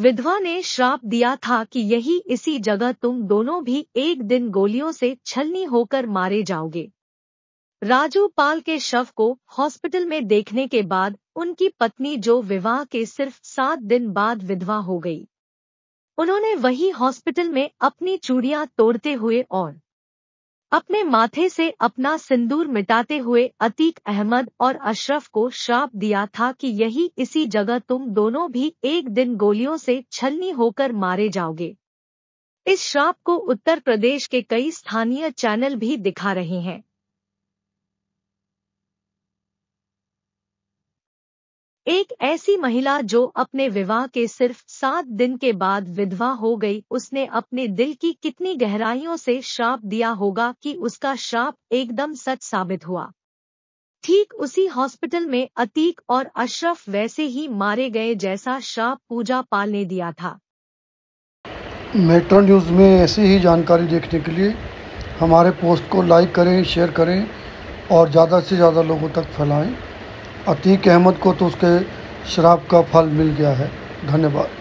विधवा ने श्राप दिया था कि यही इसी जगह तुम दोनों भी एक दिन गोलियों से छलनी होकर मारे जाओगे राजू पाल के शव को हॉस्पिटल में देखने के बाद उनकी पत्नी जो विवाह के सिर्फ सात दिन बाद विधवा हो गई उन्होंने वही हॉस्पिटल में अपनी चूड़ियां तोड़ते हुए और अपने माथे से अपना सिंदूर मिटाते हुए अतीक अहमद और अशरफ को श्राप दिया था कि यही इसी जगह तुम दोनों भी एक दिन गोलियों से छलनी होकर मारे जाओगे इस श्राप को उत्तर प्रदेश के कई स्थानीय चैनल भी दिखा रहे हैं एक ऐसी महिला जो अपने विवाह के सिर्फ सात दिन के बाद विधवा हो गई उसने अपने दिल की कितनी गहराइयों से श्राप दिया होगा कि उसका श्राप एकदम सच साबित हुआ ठीक उसी हॉस्पिटल में अतीक और अशरफ वैसे ही मारे गए जैसा श्राप पूजा पाल ने दिया था मेट्रो न्यूज़ में ऐसी ही जानकारी देखने के लिए हमारे पोस्ट को लाइक करें शेयर करें और ज़्यादा से ज़्यादा लोगों तक फैलाएं अतीक अहमद को तो उसके शराब का फल मिल गया है धन्यवाद